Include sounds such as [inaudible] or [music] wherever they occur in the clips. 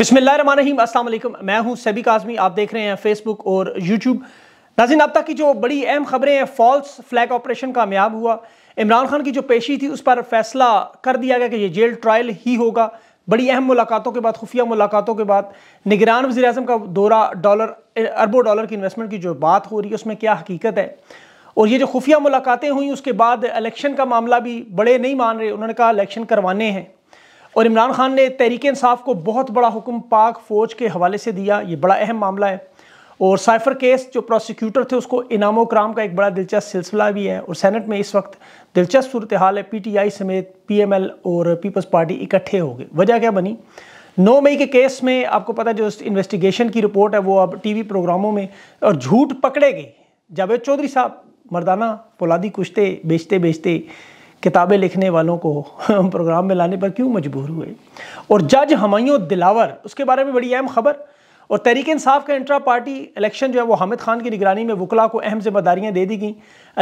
अस्सलाम वालेकुम मैं हूं सभी काजमी आप देख रहे हैं फेसबुक और यूट्यूब नाजिन अब तक की जो बड़ी अहम खबरें हैं फॉल्स फ्लैग ऑपरेशन कामयाब हुआ इमरान खान की जो पेशी थी उस पर फैसला कर दिया गया कि ये जेल ट्रायल ही होगा बड़ी अहम मुलाकातों के बाद खुफिया मुलाकातों के बाद निगरान वजी अजम का दौरा डॉलर अरबों डॉलर की इन्वेस्टमेंट की जो बात हो रही है उसमें क्या हकीकत है और ये जो खुफिया मुलाकातें हुई उसके बाद इलेक्शन का मामला भी बड़े नहीं मान रहे उन्होंने कहा इलेक्शन करवाने हैं और इमरान खान ने तहरीक इंसाफ को बहुत बड़ा हुक्म पाक फ़ौज के हवाले से दिया ये बड़ा अहम मामला है और साइफर केस जो प्रोसिक्यूटर थे उसको इनामो कराम का एक बड़ा दिलचस्प सिलसिला भी है और सेनेट में इस वक्त दिलचस्प सूरत हाल है पीटीआई समेत पीएमएल और पीपल्स पार्टी इकट्ठे हो गए वजह क्या बनी नौ मई के केस में आपको पता है जो इन्वेस्टिगेशन की रिपोर्ट है वो अब टीवी प्रोग्रामों में और झूठ पकड़े गए जावेद चौधरी साहब मर्दाना पोलादी कुश्ते बेचते बेचते किताबें लिखने वालों को [laughs] प्रोग्राम में लाने पर क्यों मजबूर हुए और जज हमयों दिलावर उसके बारे में बड़ी अहम खबर और तहरीक इंसाफ का इंट्रा पार्टी इलेक्शन जो है वो हामिद खान की निगरानी में वकला को अहम जिम्मेदारियाँ दे दी गई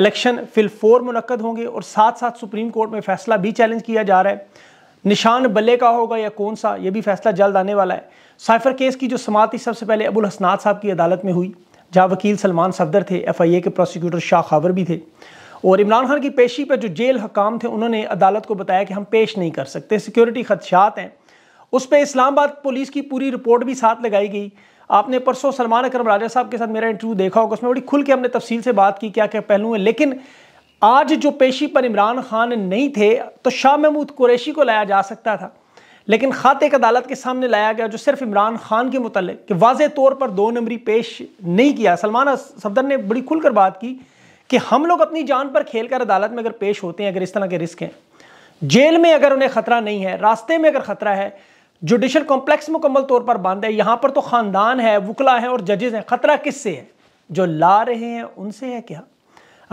इलेक्शन फिलफोर मुनद होंगे और साथ साथ सुप्रीम कोर्ट में फैसला भी चैलेंज किया जा रहा है निशान बल्ले का होगा या कौन सा ये भी फैसला जल्द आने वाला है साइफर केस की जो समात सबसे पहले अबुल हसनाद साहब की अदालत में हुई जहाँ वकील सलमान सफदर थे एफ आई ए के प्रोसिक्यूटर शाह खावर भी थे और इमरान खान की पेशी पर जो जेल हकाम थे उन्होंने अदालत को बताया कि हम पेश नहीं कर सकते सिक्योरिटी खदशात हैं उस पर इस्लामाबाद पुलिस की पूरी रिपोर्ट भी साथ लगाई गई आपने परसों सलमान अक्रम राजा साहब के साथ मेरा इंटरव्यू देखा होगा उसमें बड़ी खुल के हमने तफसील से बात की क्या क्या पहलू हैं लेकिन आज जो पेशी पर इमरान खान नहीं थे तो शाह महमूद कुरैशी को लाया जा सकता था लेकिन खात एक अदालत के सामने लाया गया जो सिर्फ इमरान खान के मुतल कि वाज तौर पर दो नंबरी पेश नहीं किया सलमान सफदर ने बड़ी खुलकर बात की कि हम लोग अपनी जान पर खेलकर अदालत में अगर पेश होते हैं अगर इस तरह के रिस्क हैं जेल में अगर उन्हें खतरा नहीं है रास्ते में अगर खतरा है जुडिशल कॉम्प्लेक्स मुकम्मल तौर पर बंद है यहाँ पर तो ख़ानदान है वकला है और जजेस हैं ख़तरा किससे है जो ला रहे हैं उनसे है क्या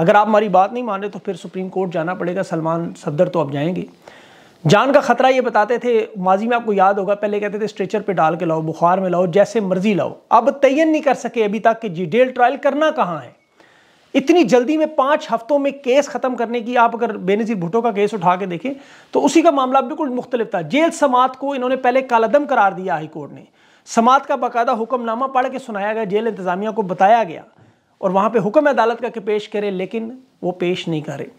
अगर आप हमारी बात नहीं माने तो फिर सुप्रीम कोर्ट जाना पड़ेगा सलमान सदर तो अब जाएंगे जान का ख़तरा ये बताते थे माजी में आपको याद होगा पहले कहते थे स्ट्रेचर पे डाल के लाओ बुखार में लाओ जैसे मर्जी लाओ अब तयन नहीं कर सके अभी तक कि जी डेल ट्रायल करना कहाँ है इतनी जल्दी में पांच हफ्तों में केस ख़त्म करने की आप अगर बेनज़ीर भुटो का केस उठा के देखें तो उसी का मामला बिल्कुल मुख्तलिफ था जेल समात को इन्होंने पहले कालदम करार दिया हाईकोर्ट ने समात का बाकायदा हुक्मनामा पढ़ के सुनाया गया जेल इंतज़ामिया को बताया गया और वहां पे हुक्म अदालत का पेश करे लेकिन वो पेश नहीं करे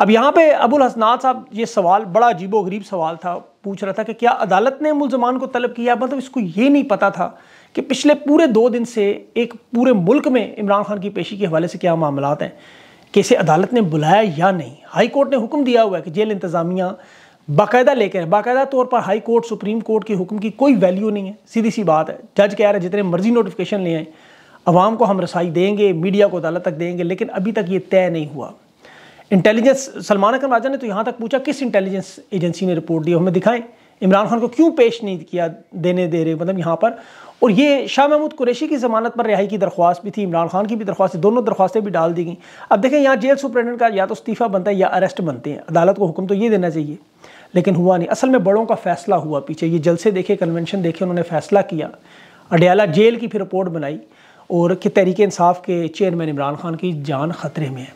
अब यहाँ पे अबुल हसनाद साहब ये सवाल बड़ा अजीबो गरीब सवाल था पूछ रहा था कि क्या अदालत ने मुलजमान को तलब किया मतलब इसको ये नहीं पता था कि पिछले पूरे दो दिन से एक पूरे मुल्क में इमरान खान की पेशी के हवाले से क्या मामला हैं कि इसे अदालत ने बुलाया या नहीं हाई कोर्ट ने हुक्म दिया हुआ है कि जेल इंतज़ामिया बाकायदा लेकर बाकायदा तौर पर हाई कोर्ट सुप्रीम कोर्ट के हुक्म की कोई वैल्यू नहीं है सीधी सी बात है जज कह रहे हैं जितने मर्जी नोटिफिकेशन ले आए आवाम को हम रसाई देंगे मीडिया को अदालत तक देंगे लेकिन अभी तक ये तय नहीं हुआ इंटेलिजेंस सलमान अकरम राजा ने तो यहाँ तक पूछा किस इंटेलिजेंस एजेंसी ने रिपोर्ट दी हमें दिखाएं इमरान खान को क्यों पेश नहीं किया देने दे रहे मतलब यहाँ पर और ये शाह महमूद कुरेशी की ज़मानत पर रिहाई की दरख्वास्त भी थी इमरान खान की भी दरख्वास्त दोनों दरख्वास्तें भी डाल दी गई अब देखें यहाँ जेल सुप्रेंडेंट का या तो इस्तीफ़ा बनता है या अरेस्ट बनते हैं अदालत को हुक्म तो ये देना चाहिए लेकिन हुआ नहीं असल में बड़ों का फैसला हुआ पीछे ये जलसे देखे कन्वेंशन देखे उन्होंने फैसला किया अडयाला जेल की फिर रिपोर्ट बनाई और कि तहरीक इंसाफ के चेयरमैन इमरान खान की जान खतरे में है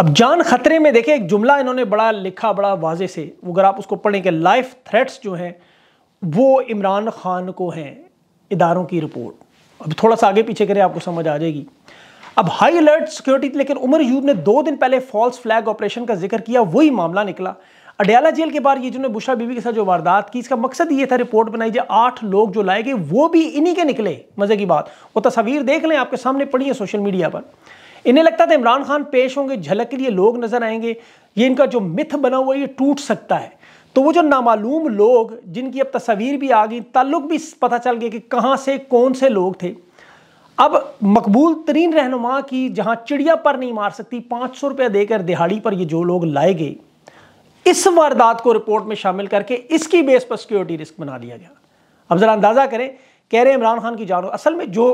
अब जान खतरे में देखे एक जुमला इन्होंने बड़ा लिखा बड़ा वाजे से अगर आप उसको पढ़ें कि लाइफ थ्रेट्स जो हैं वो इमरान खान को हैं इदारों की रिपोर्ट अब थोड़ा सा आगे पीछे करें आपको समझ आ जाएगी अब हाई अलर्ट सिक्योरिटी लेकिन उमर यूब ने दो दिन पहले फॉल्स फ्लैग ऑपरेशन का जिक्र किया वही मामला निकला अडयाला जेल के बाहर ये जिन्होंने बुशा बीबी के साथ जो वारदात की इसका मकसद ये था रिपोर्ट बनाई जाए आठ लोग जो लाए गए वो भी इन्हीं के निकले मज़े की बात वो तस्वीर देख लें आपके सामने पड़ी है सोशल मीडिया पर इन्हें लगता था इमरान खान पेश होंगे झलक के लिए लोग नजर आएंगे ये इनका जो मिथ बना हुआ ये टूट सकता है तो वो जो नामालूम लोग जिनकी अब तस्वीर भी आ गई ताल्लुक भी पता चल गया कि कहाँ से कौन से लोग थे अब मकबूल तरीन रहनुमा की जहाँ चिड़िया पर नहीं मार सकती पाँच सौ रुपया देकर दिहाड़ी पर ये जो लोग लाए गए इस वारदात को रिपोर्ट में शामिल करके इसकी बेस पर सिक्योरिटी रिस्क बना दिया गया अब ज़रा अंदाज़ा करें कह रहे इमरान खान की जानो असल में जो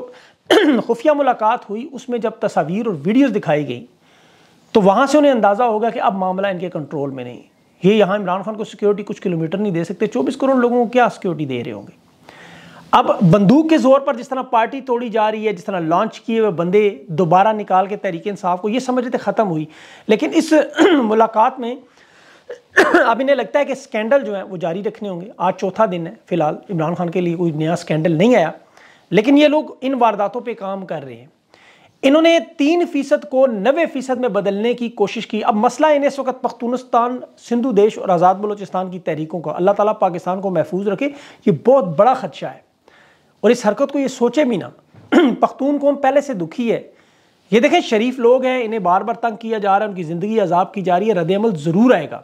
[clears throat] खुफिया मुलाकात हुई उसमें जब तस्वीर और वीडियोज़ दिखाई गई तो वहाँ से उन्हें अंदाज़ा होगा कि अब मामला इनके कंट्रोल में नहीं ये यहाँ इमरान खान को सिक्योरिटी कुछ किलोमीटर नहीं दे सकते चौबीस करोड़ लोगों को क्या सिक्योरिटी दे रहे होंगे अब बंदूक के जोर पर जिस तरह पार्टी तोड़ी जा रही है जिस तरह लॉन्च किए हुए बंदे दोबारा निकाल के तहरीक इंसाफ को ये समझ रहे थे ख़त्म हुई लेकिन इस [clears throat] मुलाकात में [clears throat] अब इन्हें लगता है कि स्कैंडल जो है वो जारी रखने होंगे आज चौथा दिन है फिलहाल इमरान खान के लिए कोई नया स्कैंडल नहीं आया लेकिन ये लोग इन वारदातों पर काम कर रहे हैं इन्होंने तीन फीसद को नबे फीसद में बदलने की कोशिश की अब मसला इन्हें इस वक्त पख्तूनस्तान सिंधु देश और आज़ाद बलोचिस्तान की तहरीकों का अल्लाह ताला पाकिस्तान को महफूज रखे ये बहुत बड़ा खदशा है और इस हरकत को ये सोचे भी ना [clears throat] पख्तून कौम पहले से दुखी है ये देखें शरीफ लोग हैं इन्हें बार बार तंग किया जा रहा है उनकी ज़िंदगी अज़ाब की जा रही है रदल ज़रूर आएगा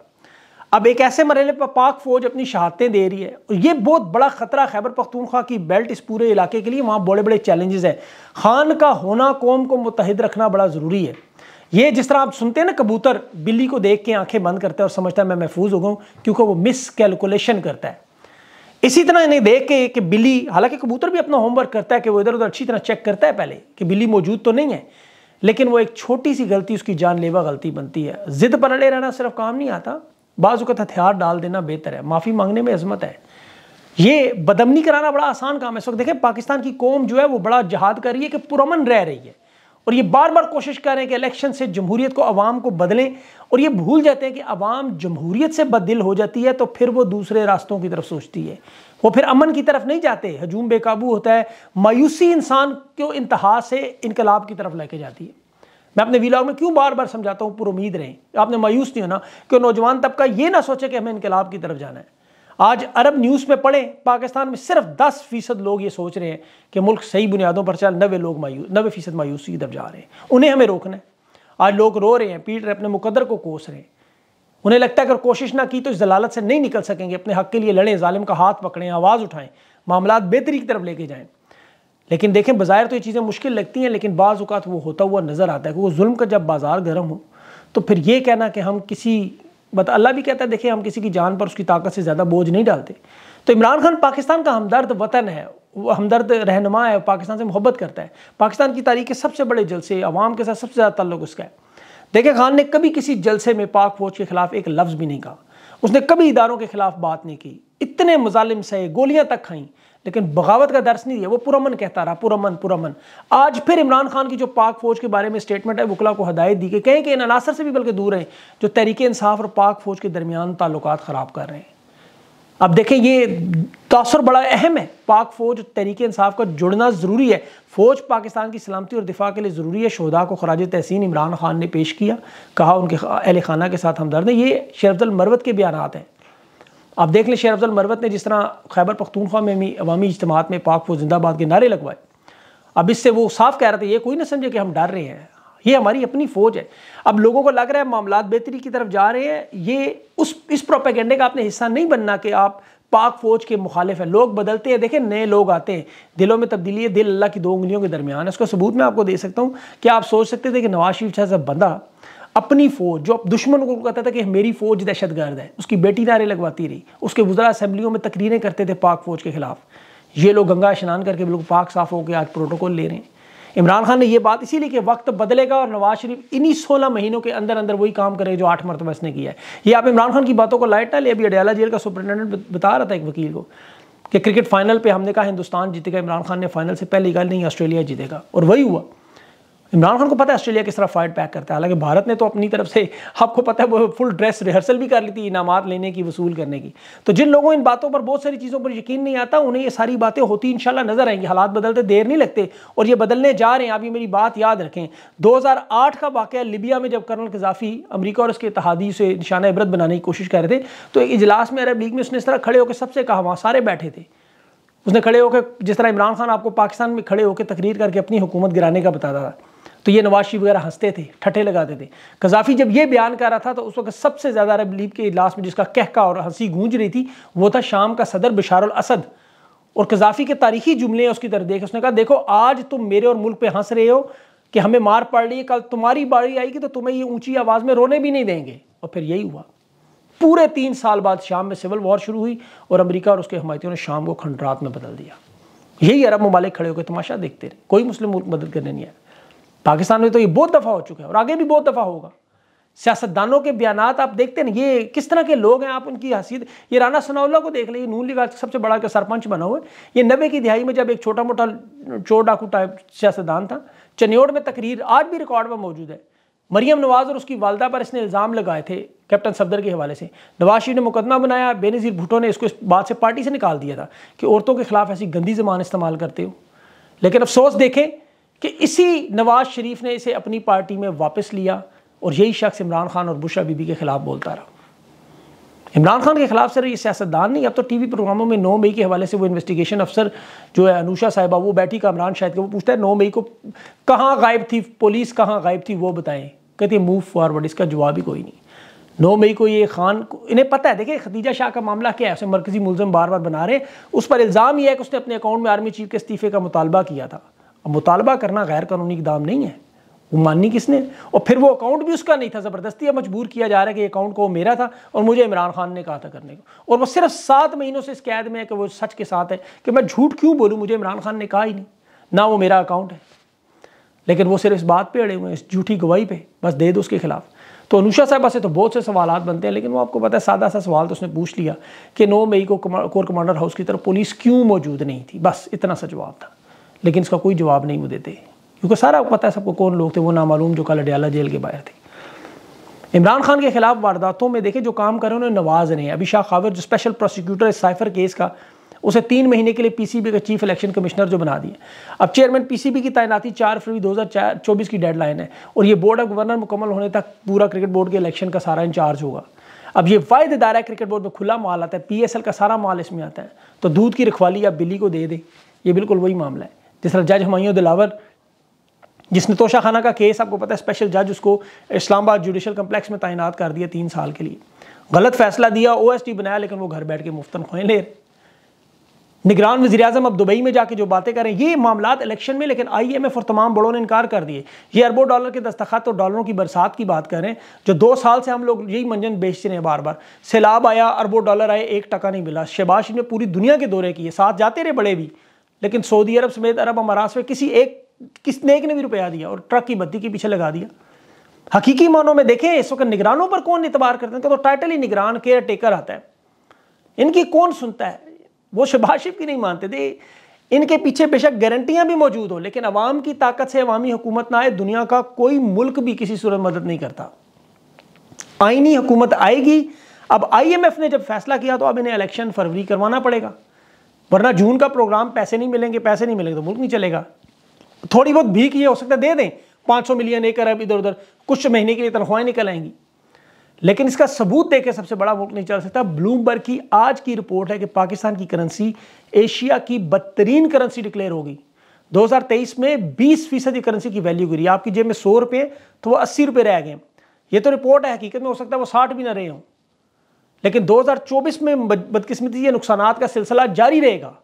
अब एक ऐसे मरहले पर पाक फौज अपनी शहादतें दे रही है और ये बहुत बड़ा ख़तरा खैबर पख्तूनख्वा की बेल्ट इस पूरे इलाके के लिए वहाँ बड़े बड़े चैलेंजेस हैं खान का होना कौम को मुतहद रखना बड़ा ज़रूरी है ये जिस तरह आप सुनते हैं ना कबूतर बिल्ली को देख के आंखें बंद करता है और समझता है मैं महफूज हो गया हूँ क्योंकि वो मिस कैलकुलेशन करता है इसी तरह इन्हें देख के कि बिल्ली हालांकि कबूतर भी अपना होमवर्क करता है कि वो इधर उधर अच्छी तरह चेक करता है पहले कि बिल्ली मौजूद तो नहीं है लेकिन वो एक छोटी सी गलती उसकी जानलेवा गलती बनती है ज़िद पर अड़े रहना सिर्फ काम नहीं आता बाजुकत हथियार डाल देना बेहतर है माफ़ी मांगने में अजमत है ये बदमनी कराना बड़ा आसान काम है इस वक्त देखें पाकिस्तान की कौम जो है वो बड़ा जहाद कर रही है कि पुरमन रह रही है और ये बार बार कोशिश कर रहे हैं कि इलेक्शन से जमहूरीत को आवाम को बदलें और ये भूल जाते हैं कि आवाम जमहूरीत से बदल हो जाती है तो फिर वो दूसरे रास्तों की तरफ सोचती है वो फिर अमन की तरफ नहीं जाते हजूम बेकाबू होता है मायूसी इंसान को इंतहा से इनकलाब की तरफ लेके जाती है मैं अपने वीलॉग में क्यों बार बार समझाता हूँ पूरा उम्मीद रहें आपने मायूस नहीं होना कि नौजवान तबका ये ना सोचे कि हमें इनकलाब की तरफ जाना है आज अरब न्यूज़ में पढ़ें पाकिस्तान में सिर्फ दस फीसद लोग ये सोच रहे हैं कि मुल्क सही बुनियादों पर चल नबे लोग मायूस नबे फीसद मायूसी की तरफ जा रहे हैं उन्हें हमें रोकना है आज लोग रो रहे हैं पीट रहे अपने मुकदर को कोस रहे हैं उन्हें लगता है अगर कोशिश ना की तो इस जलालत से नहीं निकल सकेंगे अपने हक के लिए लड़ें ालिम का हाथ पकड़ें आवाज़ उठाएं मामला बेहतरी की तरफ लेके जाएँ लेकिन देखें बाज़ार तो ये चीज़ें मुश्किल लगती हैं लेकिन बाज़ अवत वो होता हुआ नज़र आता है क्योंकि जुल्म का जब बाज़ार गर्म हो तो फिर ये कहना कि हम किसी बता अल्लाह भी कहता है देखें हम किसी की जान पर उसकी ताकत से ज़्यादा बोझ नहीं डालते तो इमरान खान पाकिस्तान का हमदर्द वतन है वो हमदर्द रहनुमा है पाकिस्तान से मोहब्बत करता है पाकिस्तान की तारीख के सबसे बड़े जलसे अवाम के साथ सबसे ज़्यादा तल्लुक उसका है देखे खान ने कभी किसी जलसे में पाक फौज के खिलाफ एक लफ्ज़ भी नहीं कहा उसने कभी इदारों के खिलाफ बात नहीं की इतने मुजालिम सहे गोलियां तक खाईं लेकिन बगावत का दर्श नहीं दिया वो पूरा मन कहता रहा पूरा मन पूरा मन आज फिर इमरान खान की जो पाक फौज के बारे में स्टेटमेंट है वकला को हदायत दी गई कहें कि इन अनासर से भी बल्कि दूर हैं जो तहरीक इंसाफ और पाक फौज के दरमियान ताल्लुक ख़राब कर रहे हैं अब देखें ये तासर बड़ा अहम है पाक फौज तहरीक इंसाफ का जुड़ना ज़रूरी है फ़ौज पाकिस्तान की सलामती और दिफा के लिए ज़रूरी है शहदा को खराज तहसीन इमरान खान ने पेश किया कहा उनके अहल खाना के साथ हमदर्द ये शरफल के बयान हैं आप देख लें शेर अफजल मरवत ने जिस तरह खैबर पख्तूनख्वा में अवामी इजमात में पाक व जिंदाबाद के नारे लगवाए अब इससे वो साफ कह रहे थे ये कोई ना समझे कि हम डर रहे हैं ये हमारी अपनी फ़ौज है अब लोगों को लग रहा है मामला बेहतरी की तरफ जा रहे हैं ये उस इस प्रोपेगेंडे का आपने हिस्सा नहीं बनना कि आप पाक फौज के मुखालिफ है लोग बदलते हैं देखें नए लोग आते हैं दिलों में तब्दीली है दिल अल्लाह की दो उंगलियों के दरमियान इसका सबूत मैं आपको दे सकता हूँ क्या आप सोच सकते थे कि नवाज शरीफ जैसा बंदा अपनी फौज जो दुश्मन को कहता था कि मेरी फौज दहशत गर्द है उसकी बेटी नारे लगवाती रही उसके वजरा असम्बलियों में तकरीरें करते थे पाक फौज के खिलाफ ये लोग गंगा स्नान करके बिल्कुल पाक साफ होकर आज प्रोटोकॉल ले रहे हैं इमरान खान ने यह बात इसीलिए कि वक्त बदलेगा और नवाज शरीफ इन्हीं सोलह महीनों के अंदर अंदर वही काम करेंगे जो आठ मरतबा इसने किया है ये आप इमरान खान की बातों को लाइट ना ले अभी अडयाला जेल का सुप्रिटेंडेंट बता रहा था एक वकील को कि क्रिकेट फाइनल पे हमने कहा हिंदुस्तान जीतेगा इमरान खान ने फाइनल से पहली गल नहीं ऑस्ट्रेलिया जीतेगा और वही हुआ इमरान खान को पता है ऑस्ट्रेलिया किस तरह फाइट पैक करता है हालांकि भारत ने तो अपनी तरफ से आपको पता है वो फुल ड्रेस रिहर्सल भी कर ली थी इनाम लेने की वसूल करने की तो जिन लोगों इन बातों पर बहुत सारी चीज़ों पर यकीन नहीं आता उन्हें ये सारी बातें होती शाला नजर आएंगी हालात बदलते देर नहीं लगते और ये बदलने जा रहे हैं आप ये मेरी बात याद रखें आठ का वाक़ लिबिया में जब कर्नल कजाफी अमरीका और उसके इतिहादी से निशाना इबरत बनाने की कोशिश कर रहे थे तो एक इजलास में अरब लीग में उसने इस तरह खड़े होकर सबसे कहा वहाँ सारे बैठे थे उसने खड़े होकर जिस तरह इमरान खान आपको पाकिस्तान में खड़े होकर तकरीर करके अपनी हुकूमत गिराने का बताता था तो ये नवाशी वगैरह हंसते थे ठठे लगाते थे कजाफी जब ये बयान कर रहा था तो उस वक्त सबसे ज़्यादा अरब लीग के इजलास में जिसका कहका और हंसी गूंज रही थी वो था शाम का सदर बिशारुल असद और कजाफी के तारीखी जुमले उसकी तरफ देखे उसने कहा देखो आज तुम मेरे और मुल्क पे हंस रहे हो कि हमें मार पड़ रही है कल तुम्हारी बारी आएगी तो तुम्हें ये ऊंची आवाज़ में रोने भी नहीं देंगे और फिर यही हुआ पूरे तीन साल बाद शाम में सिविल वॉर शुरू हुई और अमेरिका और उसके हमायतियों ने शाम को खंडरात में बदल दिया यही अरब ममालिक खड़े होकर तमाशा देखते रहे कोई मुस्लिम मुल्क मदद करने नहीं आया पाकिस्तान में तो ये बहुत दफ़ा हो चुका है और आगे भी बहुत दफ़ा होगा सियासतदानों के बयान आप देखते हैं ये किस तरह के लोग हैं आप उनकी हसीद ये राना सनाउल्ला को देख लें नून लीग आज सबसे बड़ा का सरपंच बना हुआ है ये नबे की दिहाई में जब एक छोटा मोटा चोर डाकू टाइप सियासतदान था चनियोड़ में तकरीर आज भी रिकॉर्ड में मौजूद है मरियम नवाज़ और उसकी वालदा पर इसने इल्ज़ाम लगाए थे कैप्टन सफदर के हवाले से नवाज शरीफ ने मुकदमा बनाया बेनज़ीर भुटो ने इसको इस बात से पार्टी से निकाल दिया था कि औरतों के खिलाफ ऐसी गंदी जबान इस्तेमाल करते हो लेकिन अफसोस देखें कि इसी नवाज शरीफ ने इसे अपनी पार्टी में वापस लिया और यही शख्स इमरान खान और बुशा बीबी के ख़िलाफ़ बोलता रहा इमरान खान के खिलाफ सर ये सियासतदान नहीं अब तो टीवी प्रोग्रामों में नौ मई के हवाले से वो इन्वेस्टिगेशन अफसर जो है अनुषा साहिबा वो बैठी का इमरान शायद के वो पूछता है नौ मई को कहाँ गायब थी पुलिस कहाँ गायब थी वो बताएं कहती है मूव फॉरवर्ड इसका जवाब ही कोई नहीं नौ मई को ये खान इन्हें पता है देखिए खदीजा शाह का मामला क्या है उसे मरकजी मुलम बार बार बना रहे उस पर इल्ज़ाम यह है कि उसने अपने अकाउंट में आर्मी चीफ के इस्तीफे का मुतालबा किया था मुतालबा करना गैर कानूनी इकदाम नहीं है वो माननी किसने और फिर वो अकाउंट भी उसका नहीं था ज़बरदस्ती अब मजबूर किया जा रहा है कि अकाउंट को मेरा था और मुझे इमरान खान ने कहा था करने को और वो सिर्फ सात महीनों से इस कैद में है कि वो सच के साथ है कि मैं झूठ क्यों बोलूँ मुझे इमरान खान ने कहा ही नहीं ना वो मेरा अकाउंट है लेकिन वो सिर्फ इस बात पर अड़े हुए हैं इस झूठी गवाही पर बस दे दो उसके खिलाफ तो अनुषा साहबा से तो बहुत से सवाल बनते हैं लेकिन वो आपको पता है सादा सा सवाल तो उसने पूछ लिया कि नौ मई को कोर कमांडर हाउस की तरफ पुलिस क्यों मौजूद नहीं थी बस इतना सा जवाब था लेकिन इसका कोई जवाब नहीं वो देते क्योंकि सारा पता है सबको कौन लोग थे वो नामालूम जो कल अडयाला जेल के बाहर थे इमरान खान के खिलाफ वारदातों में देखे जो काम कर रहे हैं उन्हें नवाज रहे हैं अभी शाह खावर जो स्पेशल प्रोसिक्यूटर इस साइफर केस का उसे तीन महीने के लिए पीसीबी का चीफ इलेक्शन कमिश्नर जो बना दिए अब चेयरमैन पीसीबी की तैनाती चार फरवरी 2024 की डेडलाइन है और ये बोर्ड ऑफ गवर्नर मुकम्मल होने तक पूरा क्रिकेट बोर्ड के इलेक्शन का सारा इंचार्ज होगा अब ये वायद इदारा क्रिकेट बोर्ड में खुला माल आता है एल का सारा माल इसमें आता है तो दूध की रखवाली आप बिल्ली को दे दें ये बिल्कुल वही मामला है जिसरा जज हमायूं दिलावर जिसने तोशा खाना का केस आपको पता है स्पेशल जज उसको इस्लामाबाद जुडिशल कम्प्लेक्स में तैनात कर दिया तीन साल के लिए गलत फैसला दिया ओ एस टी बनाया लेकिन वो घर बैठ के मुफ्तन खोए ले निगरान वजी अजम अब दुबई में जाके जो बातें करें ये मामला इलेक्शन में लेकिन आई एम एफ और तमाम बड़ों ने इनकार कर दिए ये अरबों डॉलर के दस्तखत और डॉलरों की बरसात की बात करें जो दो साल से हम लोग यही मंजन बेचते रहे बार बार सैलाब आया अरबों डॉलर आए एक टका नहीं मिला शहबाज ने पूरी दुनिया के दौरे किए साथ जाते रहे बड़े भी लेकिन सऊदी अरब समेत अरब अमारात में किसी एक किसने एक ने भी रुपया दिया और ट्रक की बद्दी के पीछे लगा दिया हकीकी मानों में देखें इस वक्त निगरानों पर कौन इतबार करते हैं तो टाइटल ही निगरान केयर टेकर आता है इनकी कौन सुनता है वो शबाशिफ की नहीं मानते थे इनके पीछे बेशक गारंटियां भी मौजूद हो लेकिन अवाम की ताकत से अवामी हुकूमत ना आए दुनिया का कोई मुल्क भी किसी सूरत मदद नहीं करता आइनी हुकूमत आएगी अब आईएमएफ ने जब फैसला किया तो अब इन्हें इलेक्शन फरवरी करवाना पड़ेगा वरना जून का प्रोग्राम पैसे नहीं मिलेंगे पैसे नहीं मिलेंगे तो मुल्क नहीं चलेगा थोड़ी बहुत भीख ये हो सकता है दे दें 500 मिलियन एक अरब इधर उधर कुछ महीने के लिए तनख्वाहें निकल आएंगी लेकिन इसका सबूत देखे सबसे बड़ा मुल्क नहीं चल सकता ब्लूमबर्ग की आज की रिपोर्ट है कि पाकिस्तान की करेंसी एशिया की बदतरीन करेंसी डिक्लेयर होगी 2023 में 20 फीसदी करेंसी की वैल्यू गिरी आपकी जेब में सौ रुपये तो वह अस्सी रुपये रह गए ये तो रिपोर्ट है हकीकत में हो सकता है वो साठ भी ना रहे हों लेकिन 2024 में बदकिस्मती ये नुकसान का सिलसिला जारी रहेगा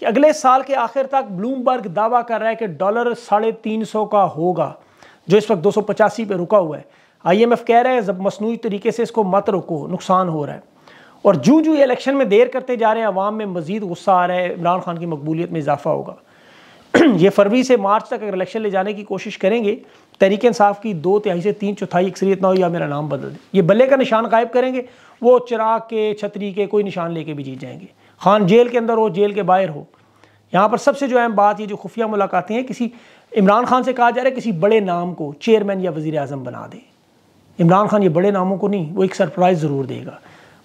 कि अगले साल के आखिर तक ब्लूमबर्ग दावा कर रहा है कि डॉलर साढ़े तीन सौ का होगा जो इस वक्त दो सौ पचासी पर रुका हुआ है आईएमएफ कह रहा है जब मसनू तरीके से इसको मत रोको नुकसान हो रहा है और जूँ जूँ इलेक्शन में देर करते जा रहे हैं अवाम में मजीद गुस्सा आ रहा है इमरान खान की मकबूलीत में इजाफा होगा [clears throat] ये फरवरी से मार्च तक अगर इलेक्शन ले जाने की कोशिश करेंगे तहरीक इंसाफ की दो तिहाई से तीन चौथाई अक्सरियत ना हो या मेरा नाम बदल दे ये बल्ले का निशान गायब करेंगे वो चिराग के छतरी के कोई निशान लेके भी जीत जाएंगे खान जेल के अंदर हो जेल के बाहर हो यहाँ पर सबसे जो अहम बात ये जो खुफिया मुलाकातें हैं किसी इमरान खान से कहा जा रहा है किसी बड़े नाम को चेयरमैन या वज़ी अजम बना दें इमरान खान ये बड़े नामों को नहीं वो एक सरप्राइज़ ज़रूर देगा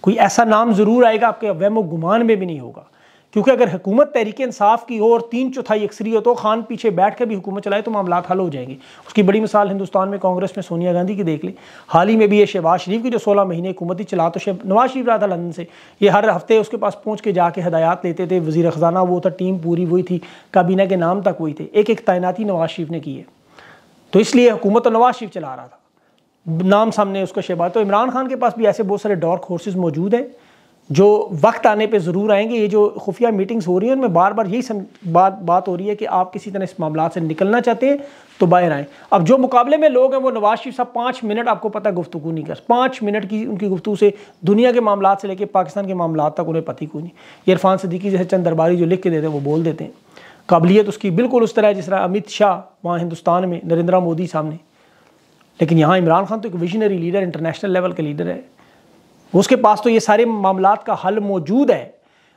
कोई ऐसा नाम ज़रूर आएगा आपके वहम गुमान में भी नहीं होगा क्योंकि अगर हुकूमत तहरीक इंसाफ की हो और तीन चौथाई अक्सरी हो तो खान पीछे बैठ कर भी हुकूमत चलाए तो मामला हल हो जाएंगे उसकी बड़ी मिसाल हिंदुस्तान में कांग्रेस में सोनिया गांधी की देख ली हाल ही में भी ये शहबाज शरीफ की जो सोलह महीने हुकूमती चला तो शेब नवाज शरीफ रहा था लंदन से ये हर हफ्ते उसके पास पहुँच के जाके हदायत लेते थे वजी ख़जाना वो था तो टीम पूरी वही थी काबीना के नाम तक वही थे एक एक तैनाती नवाज शरीफ ने की है तो इसलिए हुकूमत तो नवाज शरीफ चला रहा था नाम सामने उसका शहबाज तो इमरान खान के पास भी ऐसे बहुत सारे डॉर्क हॉर्सेज मौजूद हैं जो वक्त आने पे ज़रूर आएंगे ये जो खुफिया मीटिंग्स हो रही हैं उनमें बार बार यही सम, बात बात हो रही है कि आप किसी तरह इस मामला से निकलना चाहते हैं तो बाहर आएँ अब जो मुकाबले में लोग हैं वो नवाज शरीफ साहब पाँच मिनट आपको पता गुफ्तु नहीं कर पाँच मिनट की उनकी गुफ्तु से दुनिया के मामला से लेकर पाकिस्तान के मामला तक उन्हें पति को नहीं इरफान सदीकी जैसे चंद दरबारी जो लिख के देते हैं वो बोल देते हैं काबिलियत उसकी बिल्कुल उस तरह है जिस तरह अमित शाह वहाँ हिंदुस्तान में नरेंद्र मोदी सामने लेकिन यहाँ इमरान खान तो एक विजनरी लीडर इंटरनेशनल लेवल का लीडर है उसके पास तो ये सारे मामला का हल मौजूद है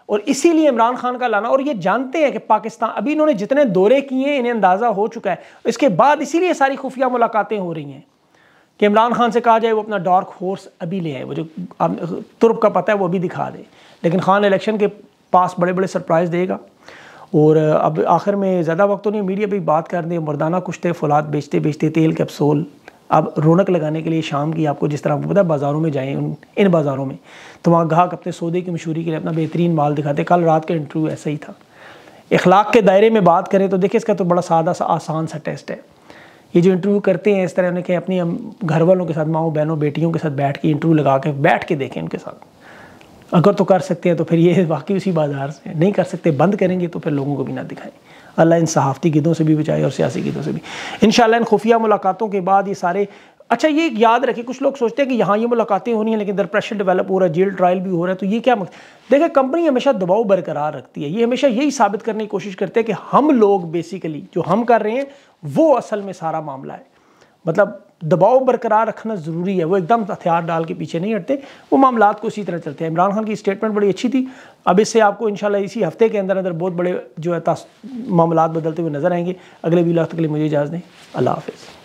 और इसीलिए इमरान खान का लाना और ये जानते हैं कि पाकिस्तान अभी इन्होंने जितने दौरे किए हैं इन्हें अंदाज़ा हो चुका है इसके बाद इसीलिए सारी खुफिया मुलाकातें हो रही हैं कि इमरान खान से कहा जाए वो अपना डार्क हॉर्स अभी ले आए वो जो तुर्क का पता है वो अभी दिखा दे लेकिन खान इलेक्शन के पास बड़े बड़े सरप्राइज़ देगा और अब आखिर में ज़्यादा वक्त तो नहीं मीडिया पर बात कर दें मरदाना कुश्ते फौलाद बेचते बेचते तेल कैप्सोल अब रौनक लगाने के लिए शाम की आपको जिस तरह आपको पता है बाज़ारों में जाएँ उन इन बाज़ारों में तो वहाँ गाहक अपने सौदे की मशहूरी के लिए अपना बेहतरीन माल दिखाते कल रात का इंटरव्यू ऐसा ही था इखलाक के दायरे में बात करें तो देखिए इसका तो बड़ा सादा सा आसान सा टेस्ट है ये जो इंटरव्यू करते हैं इस तरह उन्हें कहें अपनी घर वालों के साथ माओ बहनों बेटियों के साथ बैठ के इंटरव्यू लगा के बैठ के देखें उनके साथ अगर तो कर सकते हैं तो फिर ये [laughs] वाकई उसी बाजार से नहीं कर सकते बंद करेंगे तो फिर लोगों को भी ना दिखाएं अल्लाह इन सहाफ़ती गिदों से भी बचाए और सियासी गिदों से भी इन इन खुफिया मुलाकातों के बाद ये सारे अच्छा ये याद रखिए कुछ लोग सोचते हैं कि यहाँ ये मुलाकातें हो रही हैं लेकिन दर प्रेशर डेवलप हो रहा है जेल ट्रायल भी हो रहा है तो ये क्या मकसद देखिए कंपनी हमेशा दबाव बरकरार रखती है ये हमेशा यही साबित करने की कोशिश करते हैं कि हम लोग बेसिकली जो हम कर रहे हैं वो असल में सारा मामला है मतलब दबाव बरकरार रखना ज़रूरी है वो एकदम हथियार डाल के पीछे नहीं हटते वो मामला को इसी तरह चलते हैं इमरान खान की स्टेटमेंट बड़ी अच्छी थी अब इससे आपको इंशाल्लाह इसी हफ्ते के अंदर अंदर बहुत बड़े जो है मामला बदलते हुए नज़र आएंगे अगले वीला के लिए मुझे इजाज़ दें अल्लाह हाफिज़